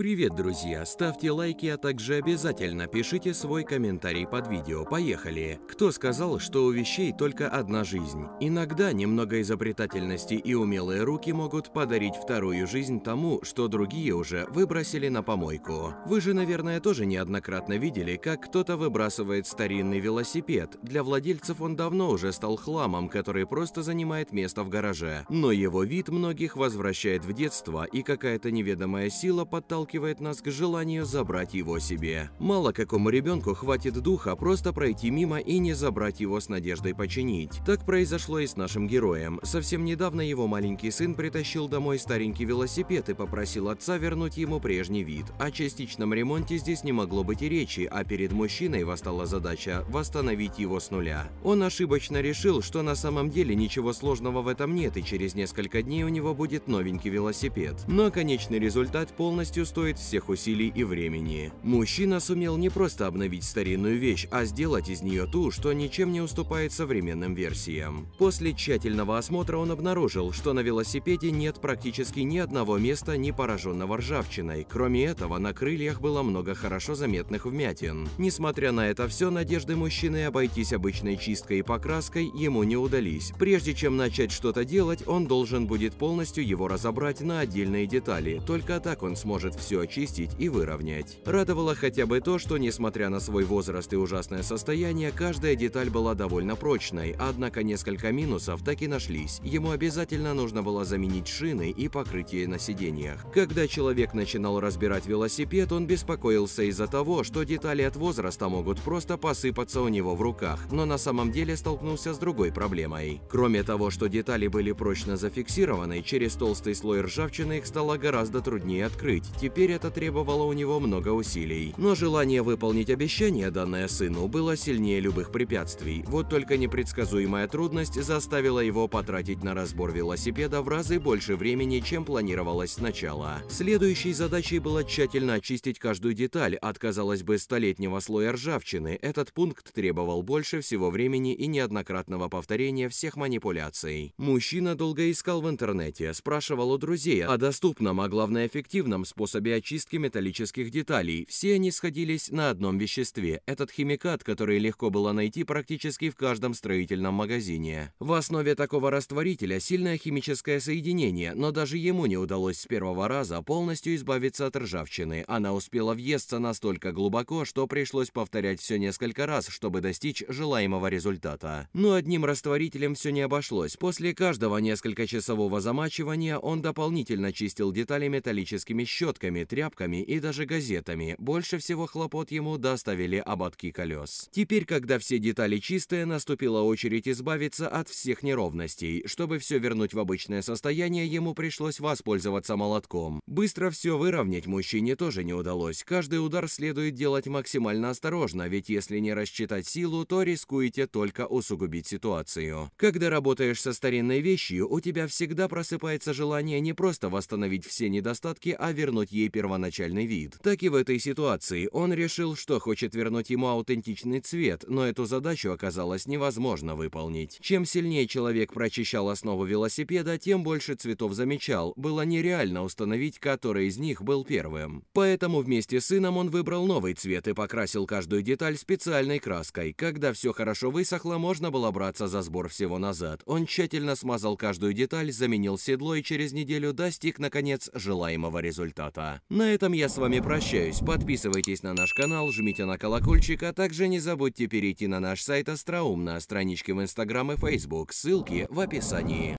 Привет, друзья! Ставьте лайки, а также обязательно пишите свой комментарий под видео. Поехали! Кто сказал, что у вещей только одна жизнь? Иногда немного изобретательности и умелые руки могут подарить вторую жизнь тому, что другие уже выбросили на помойку. Вы же, наверное, тоже неоднократно видели, как кто-то выбрасывает старинный велосипед. Для владельцев он давно уже стал хламом, который просто занимает место в гараже. Но его вид многих возвращает в детство, и какая-то неведомая сила подталкивает подталкивает нас к желанию забрать его себе. Мало какому ребенку хватит духа просто пройти мимо и не забрать его с надеждой починить. Так произошло и с нашим героем. Совсем недавно его маленький сын притащил домой старенький велосипед и попросил отца вернуть ему прежний вид. О частичном ремонте здесь не могло быть и речи, а перед мужчиной восстала задача восстановить его с нуля. Он ошибочно решил, что на самом деле ничего сложного в этом нет и через несколько дней у него будет новенький велосипед. Но конечный результат полностью стоит стоит всех усилий и времени. Мужчина сумел не просто обновить старинную вещь, а сделать из нее ту, что ничем не уступает современным версиям. После тщательного осмотра он обнаружил, что на велосипеде нет практически ни одного места, не пораженного ржавчиной. Кроме этого, на крыльях было много хорошо заметных вмятин. Несмотря на это все, надежды мужчины обойтись обычной чисткой и покраской ему не удались. Прежде чем начать что-то делать, он должен будет полностью его разобрать на отдельные детали. Только так он сможет все очистить и выровнять. Радовало хотя бы то, что несмотря на свой возраст и ужасное состояние, каждая деталь была довольно прочной, однако несколько минусов так и нашлись. Ему обязательно нужно было заменить шины и покрытие на сиденьях. Когда человек начинал разбирать велосипед, он беспокоился из-за того, что детали от возраста могут просто посыпаться у него в руках, но на самом деле столкнулся с другой проблемой. Кроме того, что детали были прочно зафиксированы, через толстый слой ржавчины их стало гораздо труднее открыть теперь это требовало у него много усилий. Но желание выполнить обещание, данное сыну, было сильнее любых препятствий. Вот только непредсказуемая трудность заставила его потратить на разбор велосипеда в разы больше времени, чем планировалось сначала. Следующей задачей было тщательно очистить каждую деталь от, казалось бы, столетнего слоя ржавчины. Этот пункт требовал больше всего времени и неоднократного повторения всех манипуляций. Мужчина долго искал в интернете, спрашивал у друзей о доступном, а главное эффективном способе способе очистки металлических деталей. Все они сходились на одном веществе – этот химикат, который легко было найти практически в каждом строительном магазине. В основе такого растворителя сильное химическое соединение, но даже ему не удалось с первого раза полностью избавиться от ржавчины. Она успела въесться настолько глубоко, что пришлось повторять все несколько раз, чтобы достичь желаемого результата. Но одним растворителем все не обошлось. После каждого несколько часового замачивания он дополнительно чистил детали металлическими щетками, тряпками, тряпками и даже газетами. Больше всего хлопот ему доставили ободки колес. Теперь, когда все детали чистые, наступила очередь избавиться от всех неровностей. Чтобы все вернуть в обычное состояние, ему пришлось воспользоваться молотком. Быстро все выровнять мужчине тоже не удалось. Каждый удар следует делать максимально осторожно, ведь если не рассчитать силу, то рискуете только усугубить ситуацию. Когда работаешь со старинной вещью, у тебя всегда просыпается желание не просто восстановить все недостатки, а вернуть ей первоначальный вид. Так и в этой ситуации он решил, что хочет вернуть ему аутентичный цвет, но эту задачу оказалось невозможно выполнить. Чем сильнее человек прочищал основу велосипеда, тем больше цветов замечал, было нереально установить, который из них был первым. Поэтому вместе с сыном он выбрал новый цвет и покрасил каждую деталь специальной краской. Когда все хорошо высохло, можно было браться за сбор всего назад. Он тщательно смазал каждую деталь, заменил седло и через неделю достиг, наконец, желаемого результата. На этом я с вами прощаюсь. Подписывайтесь на наш канал, жмите на колокольчик, а также не забудьте перейти на наш сайт Остроум на страничке в Инстаграм и Фейсбук. Ссылки в описании.